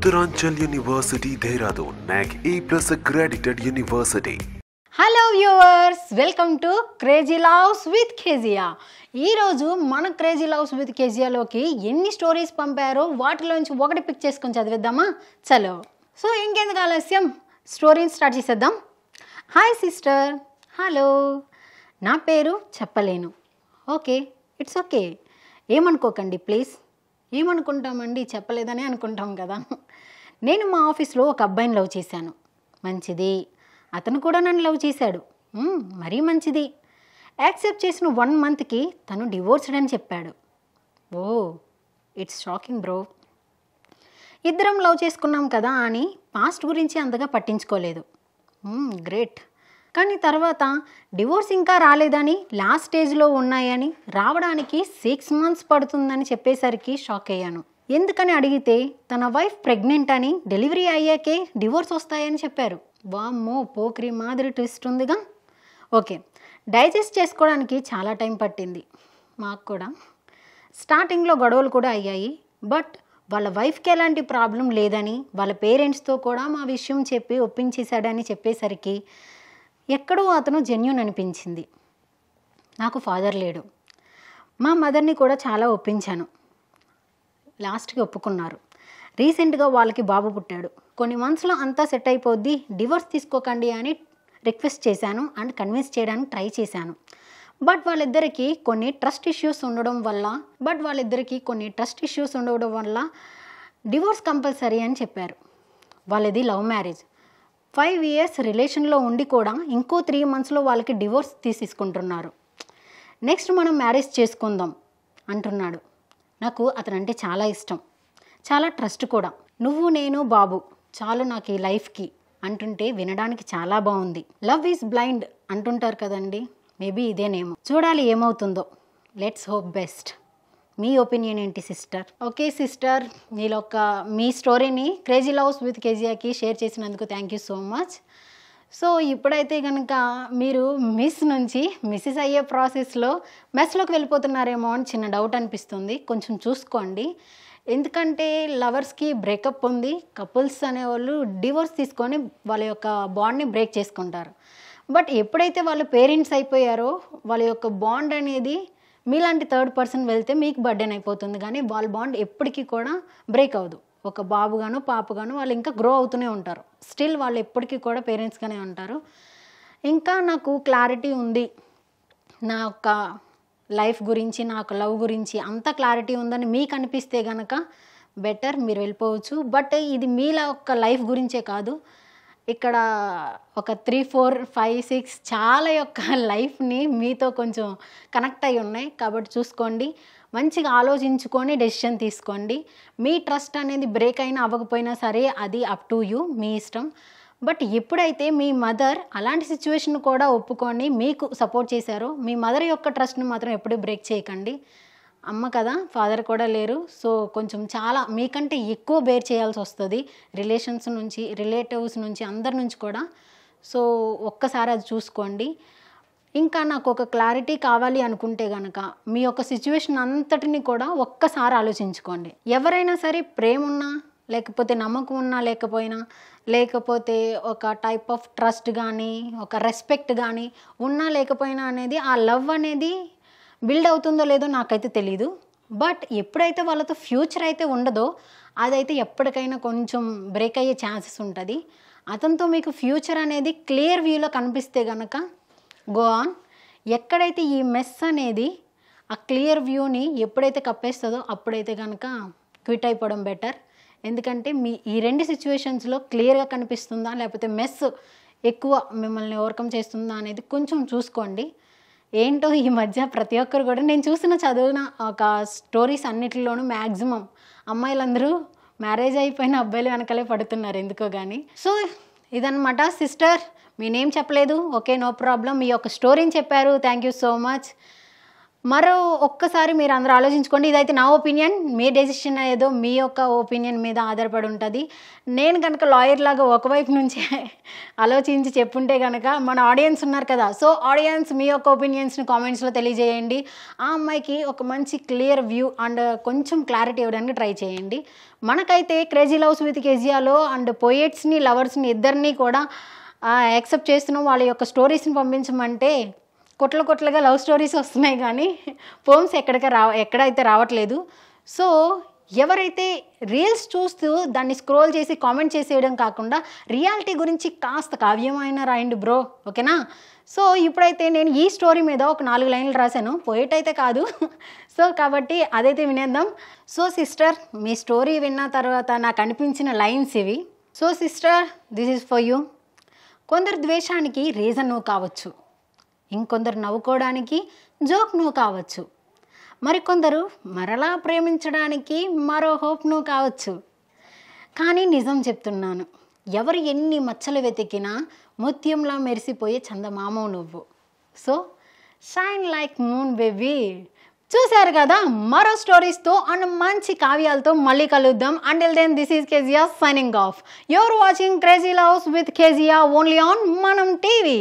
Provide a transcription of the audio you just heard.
Uttaranchal university Dehradun NAAC A plus accredited university hello viewers welcome to crazy loves with Kezia ఈరోజు మన crazy loves with కేజియాలోకి ఎన్ని stories పంపారో వాటిలోంచి ఒకటి pick చేసుకొని చదివిద్దామా చలో so ఇంకెందుకు ఆలస్యం స్టోరీని స్టార్ట్ చేసేద్దాం హాయ్ సిస్టర్ హలో నా పేరు చెప్పలేను ఓకే ఇట్స్ ఓకే ఏమనుకోకండి ప్లీజ్ ఏమనుకుంటామండి చెప్పలేదని అనుకుంటాం కదా నేను మా ఆఫీస్లో ఒక అబ్బాయిని లవ్ చేశాను మంచిది అతను కూడా నన్ను లవ్ చేశాడు మరీ మంచిది యాక్సెప్ట్ చేసిన వన్ మంత్కి తను డివోర్స్డ్ అని చెప్పాడు ఓ ఇట్స్ షాకింగ్ బ్రో ఇద్దరం లవ్ చేసుకున్నాం కదా అని పాస్ట్ గురించి అంతగా పట్టించుకోలేదు గ్రేట్ కానీ తర్వాత డివోర్స్ ఇంకా రాలేదని లాస్ట్ స్టేజ్లో ఉన్నాయని రావడానికి సిక్స్ మంత్స్ పడుతుందని చెప్పేసరికి షాక్ అయ్యాను ఎందుకని అడిగితే తన వైఫ్ ప్రెగ్నెంట్ అని డెలివరీ అయ్యాకే డివోర్స్ వస్తాయని చెప్పారు వామ్మో పోక్రి మాదిరి ట్విస్ట్ ఉందిగా ఓకే డైజెస్ట్ చేసుకోవడానికి చాలా టైం పట్టింది మాకు కూడా స్టార్టింగ్లో గొడవలు కూడా అయ్యాయి బట్ వాళ్ళ వైఫ్కి ఎలాంటి ప్రాబ్లం లేదని వాళ్ళ పేరెంట్స్తో కూడా మా విషయం చెప్పి ఒప్పించేశాడని చెప్పేసరికి ఎక్కడో అతను జెన్యున్ అనిపించింది నాకు ఫాదర్ లేడు మా మదర్ని కూడా చాలా ఒప్పించాను లాస్ట్కి ఒప్పుకున్నారు రీసెంట్గా వాళ్ళకి బాబు పుట్టాడు కొన్ని మంత్స్లో అంతా సెట్ అయిపోద్ది డివోర్స్ తీసుకోకండి అని రిక్వెస్ట్ చేశాను అండ్ కన్విన్స్ చేయడానికి ట్రై చేశాను బట్ వాళ్ళిద్దరికీ కొన్ని ట్రస్ట్ ఇష్యూస్ ఉండడం వల్ల బట్ వాళ్ళిద్దరికీ కొన్ని ట్రస్ట్ ఇష్యూస్ ఉండడం వల్ల డివోర్స్ కంపల్సరీ అని చెప్పారు వాళ్ళది లవ్ మ్యారేజ్ ఫైవ్ ఇయర్స్ రిలేషన్లో ఉండి కూడా ఇంకో త్రీ మంత్స్లో వాళ్ళకి డివోర్స్ తీసేసుకుంటున్నారు నెక్స్ట్ మనం మ్యారేజ్ చేసుకుందాం అంటున్నాడు నాకు అతనంటే చాలా ఇష్టం చాలా ట్రస్ట్ కూడా నువ్వు నేను బాబు చాలు నాకు ఈ లైఫ్కి అంటుంటే వినడానికి చాలా బాగుంది లవ్ ఈజ్ బ్లైండ్ అంటుంటారు కదండి మేబీ ఇదేనేమో చూడాలి ఏమవుతుందో లెట్స్ హోప్ బెస్ట్ మీ ఒపీనియన్ ఏంటి సిస్టర్ ఓకే సిస్టర్ ఒక మీ స్టోరీని క్రేజీ లవ్స్ విత్ కేజీఆకి షేర్ చేసినందుకు thank you so much so ఇప్పుడైతే కనుక మీరు మిస్ నుంచి మిస్సెస్ అయ్యే ప్రాసెస్లో మెస్లోకి వెళ్ళిపోతున్నారేమో అని చిన్న డౌట్ అనిపిస్తుంది కొంచెం చూసుకోండి ఎందుకంటే లవర్స్కి బ్రేకప్ ఉంది కపుల్స్ అనేవాళ్ళు డివోర్స్ తీసుకొని వాళ్ళ యొక్క బాండ్ని బ్రేక్ చేసుకుంటారు బట్ ఎప్పుడైతే వాళ్ళు పేరెంట్స్ అయిపోయారో వాళ్ళ యొక్క బాండ్ అనేది మీలాంటి థర్డ్ పర్సన్ వెళ్తే మీకు బర్డెన్ అయిపోతుంది కానీ వాళ్ళ బాండ్ ఎప్పటికీ కూడా బ్రేక్ అవ్వదు ఒక బాబుగాను పాపగాను వాళ్ళు ఇంకా గ్రో అవుతూనే ఉంటారు స్టిల్ వాళ్ళు ఎప్పటికీ కూడా పేరెంట్స్గానే ఉంటారు ఇంకా నాకు క్లారిటీ ఉంది నా యొక్క లైఫ్ గురించి నాకు లవ్ గురించి అంత క్లారిటీ ఉందని మీకు అనిపిస్తే కనుక బెటర్ మీరు వెళ్ళిపోవచ్చు బట్ ఇది మీలా యొక్క లైఫ్ గురించే కాదు ఇక్కడ ఒక త్రీ ఫోర్ ఫైవ్ సిక్స్ చాలా యొక్క లైఫ్ని మీతో కొంచెం కనెక్ట్ అయి ఉన్నాయి కాబట్టి చూసుకోండి మంచిగా ఆలోచించుకొని డెసిషన్ తీసుకోండి మీ ట్రస్ట్ అనేది బ్రేక్ అయినా అవ్వకపోయినా సరే అది అప్ టు యూ మీ ఇష్టం బట్ ఎప్పుడైతే మీ మదర్ అలాంటి సిచ్యువేషన్ కూడా ఒప్పుకొని మీకు సపోర్ట్ చేశారో మీ మదర్ యొక్క ట్రస్ట్ని మాత్రం ఎప్పుడు బ్రేక్ చేయకండి అమ్మ కదా ఫాదర్ కూడా లేరు సో కొంచెం చాలా మీకంటే ఎక్కువ బేర్ చేయాల్సి వస్తుంది రిలేషన్స్ నుంచి రిలేటివ్స్ నుంచి అందరి నుంచి కూడా సో ఒక్కసారి అది చూసుకోండి ఇంకా నాకు ఒక క్లారిటీ కావాలి అనుకుంటే కనుక మీ యొక్క సిచ్యువేషన్ అంతటిని కూడా ఒక్కసారి ఆలోచించుకోండి ఎవరైనా సరే ప్రేమ ఉన్నా లేకపోతే నమ్మకం ఉన్నా లేకపోయినా లేకపోతే ఒక టైప్ ఆఫ్ ట్రస్ట్ కానీ ఒక రెస్పెక్ట్ కానీ ఉన్నా లేకపోయినా అనేది ఆ లవ్ అనేది బిల్డ్ అవుతుందో లేదో నాకైతే తెలీదు బట్ ఎప్పుడైతే వాళ్ళతో ఫ్యూచర్ అయితే ఉండదో అదైతే ఎప్పటికైనా కొంచెం బ్రేక్ అయ్యే ఛాన్సెస్ ఉంటుంది అతనితో మీకు ఫ్యూచర్ అనేది క్లియర్ వ్యూలో కనిపిస్తే కనుక గో ఆన్ ఎక్కడైతే ఈ మెస్ అనేది ఆ క్లియర్ వ్యూని ఎప్పుడైతే కప్పేస్తుందో అప్పుడైతే కనుక క్విట్ అయిపోవడం బెటర్ ఎందుకంటే మీ ఈ రెండు సిచ్యువేషన్స్లో క్లియర్గా కనిపిస్తుందా లేకపోతే మెస్ ఎక్కువ మిమ్మల్ని ఓవర్కమ్ చేస్తుందా అనేది కొంచెం చూసుకోండి ఏంటో ఈ మధ్య ప్రతి ఒక్కరు కూడా నేను చూసిన చదివిన ఒక స్టోరీస్ అన్నిటిలోనూ మ్యాక్సిమం అమ్మాయిలందరూ మ్యారేజ్ అయిపోయిన అబ్బాయిలు వెనకలే పడుతున్నారు ఎందుకో కానీ సో ఇదనమాట సిస్టర్ మీ నేమ్ చెప్పలేదు ఓకే నో ప్రాబ్లం మీ యొక్క స్టోరీని చెప్పారు థ్యాంక్ యూ సో మచ్ మరో ఒక్కసారి మీరు అందరూ ఆలోచించుకోండి ఇదైతే నా ఒపీనియన్ మీ డెసిషన్ ఏదో మీ యొక్క ఒపీనియన్ మీద ఆధారపడి ఉంటుంది నేను కనుక లాయర్ లాగా ఒకవైపు నుంచే ఆలోచించి చెప్పుంటే కనుక మన ఆడియన్స్ ఉన్నారు కదా సో ఆడియన్స్ మీ యొక్క ఒపీనియన్స్ని కామెంట్స్లో తెలియజేయండి ఆ అమ్మాయికి ఒక మంచి క్లియర్ వ్యూ అండ్ కొంచెం క్లారిటీ ఇవ్వడానికి ట్రై చేయండి మనకైతే క్రేజీ లవ్స్ విత్ కేజీఆలో అండ్ పోయిట్స్ని లవర్స్ని ఇద్దరినీ కూడా యాక్సెప్ట్ చేస్తున్నాం వాళ్ళ యొక్క స్టోరీస్ని పంపించమంటే కుట్ల కుట్లగా లవ్ స్టోరీస్ వస్తున్నాయి కానీ పోమ్స్ ఎక్కడికి రావ ఎక్కడైతే రావట్లేదు సో ఎవరైతే రీల్స్ చూస్తూ దాన్ని స్క్రోల్ చేసి కామెంట్ చేసేయడం కాకుండా రియాలిటీ గురించి కాస్త కావ్యమైన రాయండి బ్రో ఓకేనా సో ఇప్పుడైతే నేను ఈ స్టోరీ మీద ఒక నాలుగు లైన్లు రాశాను పోయేట్ అయితే కాదు సో కాబట్టి అదైతే వినేద్దాం సో సిస్టర్ మీ స్టోరీ విన్న తర్వాత నాకు అనిపించిన లైన్స్ ఇవి so sister this is for you కొందరు ద్వేషానికి రీజన్ కావచ్చు ఇంకొందరు నవ్వుకోవడానికి జోక్ను కావచ్చు మరికొందరు మరలా ప్రేమించడానికి మరో హోప్ను కావచ్చు కానీ నిజం చెప్తున్నాను ఎవరు ఎన్ని మచ్చలు వెతికినా ముత్యంలా మెరిసిపోయే చందమామ నువ్వు so shine like moon baby చూశారు కదా మరో స్టోరీస్తో అండ్ మంచి కావ్యాలతో మళ్ళీ కలుద్దాం and then this is Kezia signing off your watching crazy loves with Kezia only on Manam TV